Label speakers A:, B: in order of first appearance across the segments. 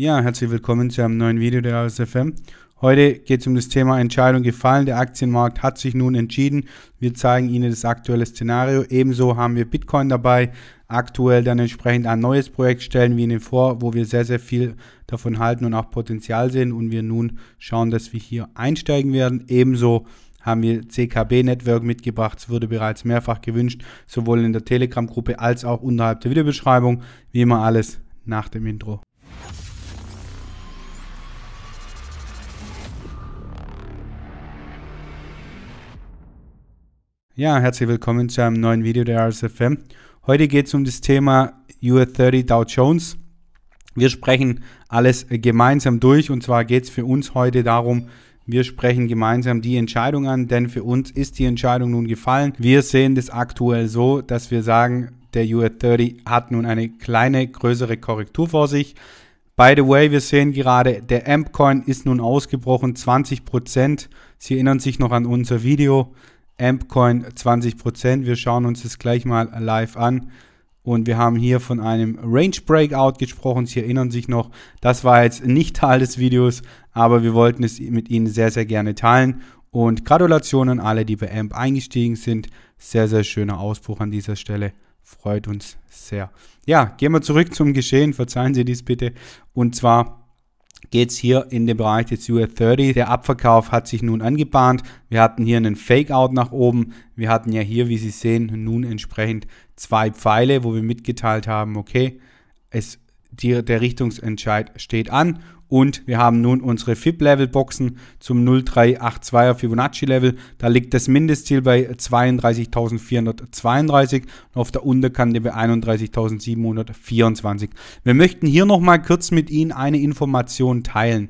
A: Ja, herzlich willkommen zu einem neuen Video der ASFM. Heute geht es um das Thema Entscheidung gefallen. Der Aktienmarkt hat sich nun entschieden. Wir zeigen Ihnen das aktuelle Szenario. Ebenso haben wir Bitcoin dabei. Aktuell dann entsprechend ein neues Projekt stellen wir Ihnen vor, wo wir sehr, sehr viel davon halten und auch Potenzial sehen. Und wir nun schauen, dass wir hier einsteigen werden. Ebenso haben wir CKB Network mitgebracht. Es wurde bereits mehrfach gewünscht, sowohl in der Telegram-Gruppe als auch unterhalb der Videobeschreibung. Wie immer alles nach dem Intro. Ja, herzlich willkommen zu einem neuen Video der RSFM. Heute geht es um das Thema US 30 Dow Jones. Wir sprechen alles gemeinsam durch und zwar geht es für uns heute darum, wir sprechen gemeinsam die Entscheidung an, denn für uns ist die Entscheidung nun gefallen. Wir sehen das aktuell so, dass wir sagen, der US 30 hat nun eine kleine, größere Korrektur vor sich. By the way, wir sehen gerade, der Ampcoin ist nun ausgebrochen, 20%. Sie erinnern sich noch an unser Video. Ampcoin 20%. Wir schauen uns das gleich mal live an. Und wir haben hier von einem Range Breakout gesprochen. Sie erinnern sich noch, das war jetzt nicht Teil des Videos, aber wir wollten es mit Ihnen sehr, sehr gerne teilen. Und Gratulation an alle, die bei AMP eingestiegen sind. Sehr, sehr schöner Ausbruch an dieser Stelle. Freut uns sehr. Ja, gehen wir zurück zum Geschehen. Verzeihen Sie dies bitte. Und zwar geht es hier in den Bereich des US 30. Der Abverkauf hat sich nun angebahnt. Wir hatten hier einen Fake-Out nach oben. Wir hatten ja hier, wie Sie sehen, nun entsprechend zwei Pfeile, wo wir mitgeteilt haben, okay, es, die, der Richtungsentscheid steht an und wir haben nun unsere fip level boxen zum 0382er Fibonacci-Level. Da liegt das Mindestziel bei 32.432 und auf der Unterkante bei 31.724. Wir möchten hier nochmal kurz mit Ihnen eine Information teilen.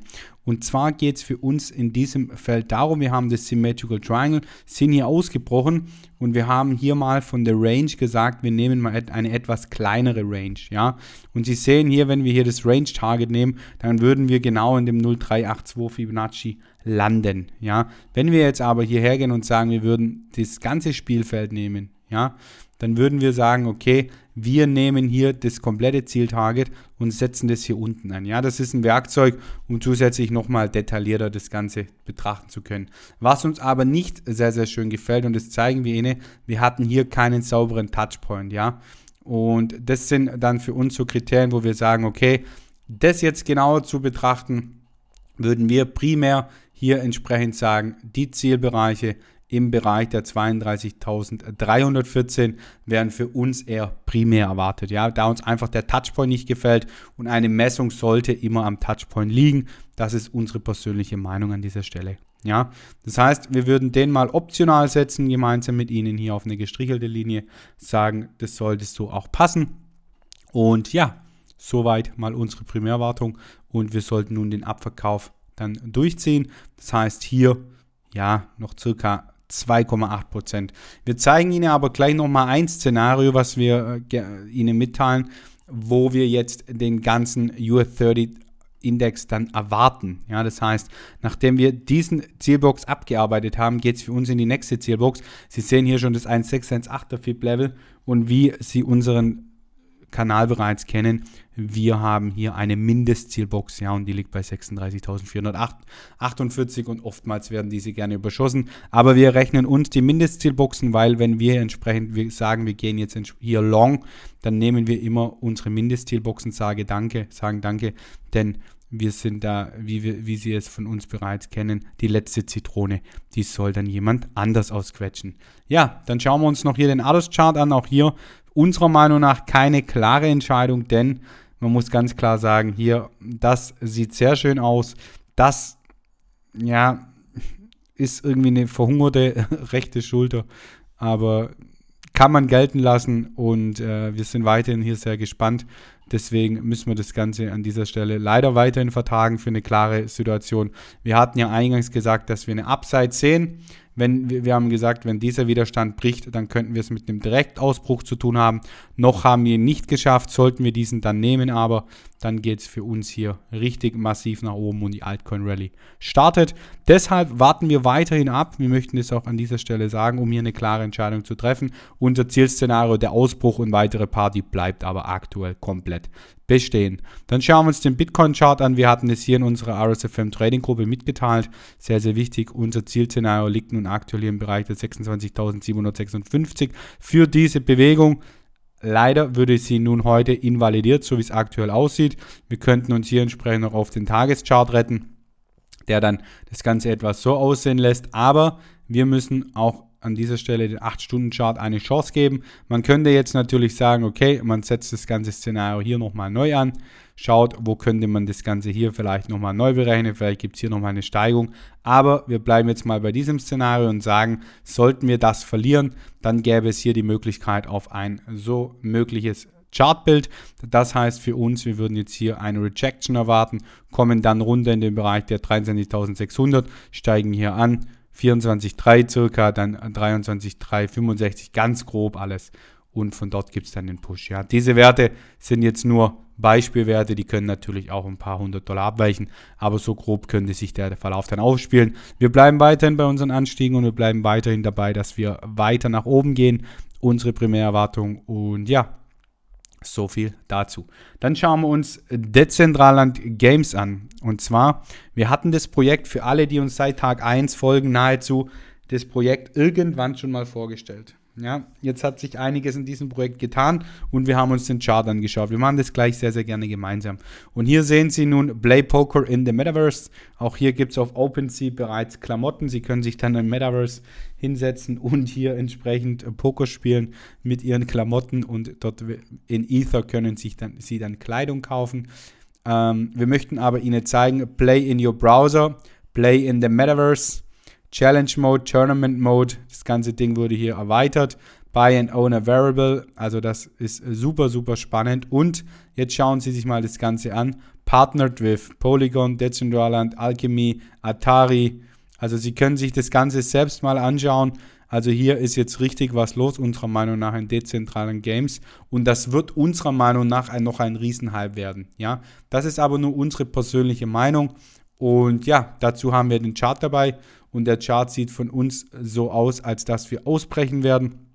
A: Und zwar geht es für uns in diesem Feld darum, wir haben das Symmetrical Triangle, sind hier ausgebrochen und wir haben hier mal von der Range gesagt, wir nehmen mal eine etwas kleinere Range. ja. Und Sie sehen hier, wenn wir hier das Range Target nehmen, dann würden wir genau in dem 0382 Fibonacci landen. ja. Wenn wir jetzt aber hierher gehen und sagen, wir würden das ganze Spielfeld nehmen, ja, dann würden wir sagen, okay, wir nehmen hier das komplette Zieltarget und setzen das hier unten an. Ja, das ist ein Werkzeug, um zusätzlich nochmal detaillierter das Ganze betrachten zu können. Was uns aber nicht sehr, sehr schön gefällt und das zeigen wir Ihnen, wir hatten hier keinen sauberen Touchpoint, ja. Und das sind dann für uns so Kriterien, wo wir sagen, okay, das jetzt genauer zu betrachten, würden wir primär hier entsprechend sagen, die Zielbereiche im Bereich der 32.314 äh, werden für uns eher primär erwartet. Ja, da uns einfach der Touchpoint nicht gefällt und eine Messung sollte immer am Touchpoint liegen. Das ist unsere persönliche Meinung an dieser Stelle. Ja, das heißt, wir würden den mal optional setzen, gemeinsam mit Ihnen hier auf eine gestrichelte Linie sagen, das sollte so auch passen. Und ja, soweit mal unsere Primärwartung und wir sollten nun den Abverkauf dann durchziehen. Das heißt, hier ja noch circa 2,8 Prozent. Wir zeigen Ihnen aber gleich nochmal ein Szenario, was wir äh, Ihnen mitteilen, wo wir jetzt den ganzen US 30 Index dann erwarten. Ja, das heißt, nachdem wir diesen Zielbox abgearbeitet haben, geht es für uns in die nächste Zielbox. Sie sehen hier schon das 1,618er fip Level und wie sie unseren Kanal bereits kennen. Wir haben hier eine Mindestzielbox, ja, und die liegt bei 36.448 und oftmals werden diese gerne überschossen. Aber wir rechnen uns die Mindestzielboxen, weil wenn wir entsprechend sagen, wir gehen jetzt hier long, dann nehmen wir immer unsere Mindestzielboxen, sage danke, sagen danke, denn wir sind da, wie, wir, wie Sie es von uns bereits kennen, die letzte Zitrone. Die soll dann jemand anders ausquetschen. Ja, dann schauen wir uns noch hier den Others Chart an. Auch hier unserer Meinung nach keine klare Entscheidung, denn man muss ganz klar sagen, hier, das sieht sehr schön aus. Das, ja, ist irgendwie eine verhungerte rechte Schulter, aber kann man gelten lassen und äh, wir sind weiterhin hier sehr gespannt. Deswegen müssen wir das Ganze an dieser Stelle leider weiterhin vertagen für eine klare Situation. Wir hatten ja eingangs gesagt, dass wir eine Upside sehen. Wenn, wir haben gesagt, wenn dieser Widerstand bricht, dann könnten wir es mit einem Direktausbruch zu tun haben. Noch haben wir ihn nicht geschafft, sollten wir diesen dann nehmen, aber dann geht es für uns hier richtig massiv nach oben und die Altcoin Rally startet. Deshalb warten wir weiterhin ab. Wir möchten es auch an dieser Stelle sagen, um hier eine klare Entscheidung zu treffen. Unser Zielszenario, der Ausbruch und weitere Party bleibt aber aktuell komplett bestehen. Dann schauen wir uns den Bitcoin-Chart an. Wir hatten es hier in unserer RSFM Trading Gruppe mitgeteilt. Sehr, sehr wichtig. Unser Zielszenario liegt nun aktuell hier im Bereich der 26.756. Für diese Bewegung Leider würde sie nun heute invalidiert, so wie es aktuell aussieht. Wir könnten uns hier entsprechend noch auf den Tageschart retten, der dann das Ganze etwas so aussehen lässt. Aber wir müssen auch an dieser Stelle den 8-Stunden-Chart eine Chance geben. Man könnte jetzt natürlich sagen, okay, man setzt das ganze Szenario hier nochmal neu an, schaut, wo könnte man das Ganze hier vielleicht nochmal neu berechnen, vielleicht gibt es hier nochmal eine Steigung. Aber wir bleiben jetzt mal bei diesem Szenario und sagen, sollten wir das verlieren, dann gäbe es hier die Möglichkeit auf ein so mögliches Chartbild. Das heißt für uns, wir würden jetzt hier eine Rejection erwarten, kommen dann runter in den Bereich der 23.600, steigen hier an, 24,3 circa, dann 23,3, 65, ganz grob alles. Und von dort gibt es dann den Push. Ja, diese Werte sind jetzt nur Beispielwerte, die können natürlich auch ein paar hundert Dollar abweichen, aber so grob könnte sich der Verlauf dann aufspielen. Wir bleiben weiterhin bei unseren Anstiegen und wir bleiben weiterhin dabei, dass wir weiter nach oben gehen, unsere Primärerwartung und ja, so viel dazu. Dann schauen wir uns Dezentraland Games an. Und zwar, wir hatten das Projekt für alle, die uns seit Tag 1 folgen, nahezu das Projekt irgendwann schon mal vorgestellt. Ja, jetzt hat sich einiges in diesem Projekt getan und wir haben uns den Chart angeschaut. Wir machen das gleich sehr, sehr gerne gemeinsam. Und hier sehen Sie nun Play Poker in the Metaverse. Auch hier gibt es auf OpenSea bereits Klamotten. Sie können sich dann im Metaverse hinsetzen und hier entsprechend Poker spielen mit Ihren Klamotten und dort in Ether können sich dann, Sie dann Kleidung kaufen. Ähm, wir möchten aber Ihnen zeigen, Play in your browser, Play in the Metaverse Challenge Mode, Tournament Mode. Das ganze Ding wurde hier erweitert. Buy and Owner Variable. Also das ist super, super spannend. Und jetzt schauen Sie sich mal das Ganze an. Partnered with Polygon, Decentraland, Alchemy, Atari. Also Sie können sich das Ganze selbst mal anschauen. Also hier ist jetzt richtig was los, unserer Meinung nach, in dezentralen Games. Und das wird unserer Meinung nach ein, noch ein Riesenhype werden. Ja, das ist aber nur unsere persönliche Meinung. Und ja, dazu haben wir den Chart dabei. Und der Chart sieht von uns so aus, als dass wir ausbrechen werden.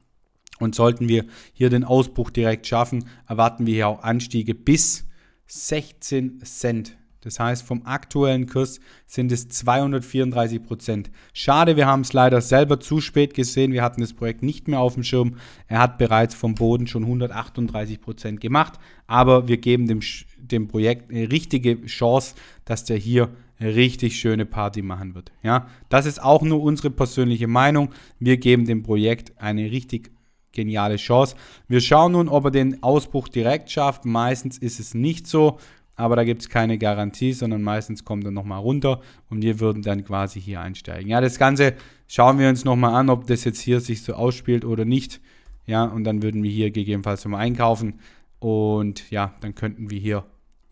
A: Und sollten wir hier den Ausbruch direkt schaffen, erwarten wir hier auch Anstiege bis 16 Cent. Das heißt, vom aktuellen Kurs sind es 234 Prozent. Schade, wir haben es leider selber zu spät gesehen. Wir hatten das Projekt nicht mehr auf dem Schirm. Er hat bereits vom Boden schon 138 Prozent gemacht. Aber wir geben dem, dem Projekt eine richtige Chance, dass der hier richtig schöne Party machen wird. Ja, das ist auch nur unsere persönliche Meinung. Wir geben dem Projekt eine richtig geniale Chance. Wir schauen nun, ob er den Ausbruch direkt schafft. Meistens ist es nicht so, aber da gibt es keine Garantie, sondern meistens kommt er nochmal runter und wir würden dann quasi hier einsteigen. Ja, das Ganze schauen wir uns nochmal an, ob das jetzt hier sich so ausspielt oder nicht. Ja, und dann würden wir hier gegebenenfalls nochmal einkaufen und ja, dann könnten wir hier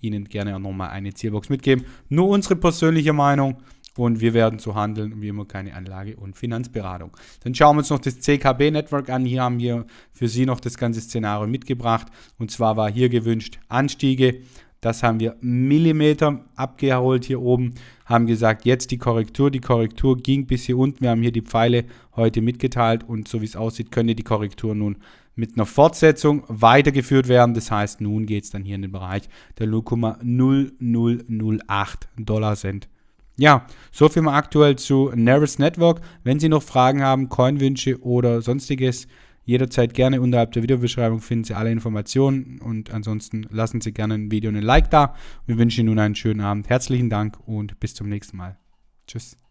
A: Ihnen gerne auch nochmal eine Zielbox mitgeben. Nur unsere persönliche Meinung und wir werden so handeln wie immer keine Anlage- und Finanzberatung. Dann schauen wir uns noch das CKB Network an. Hier haben wir für Sie noch das ganze Szenario mitgebracht und zwar war hier gewünscht Anstiege. Das haben wir Millimeter abgeholt hier oben, haben gesagt, jetzt die Korrektur. Die Korrektur ging bis hier unten. Wir haben hier die Pfeile heute mitgeteilt und so wie es aussieht, könnte die Korrektur nun mit einer Fortsetzung weitergeführt werden. Das heißt, nun geht es dann hier in den Bereich der 0,0008 Dollar Cent. Ja, so viel mal aktuell zu Nervous Network. Wenn Sie noch Fragen haben, Coinwünsche oder sonstiges, jederzeit gerne unterhalb der Videobeschreibung finden Sie alle Informationen und ansonsten lassen Sie gerne ein Video und ein Like da. Wir wünschen Ihnen nun einen schönen Abend. Herzlichen Dank und bis zum nächsten Mal. Tschüss.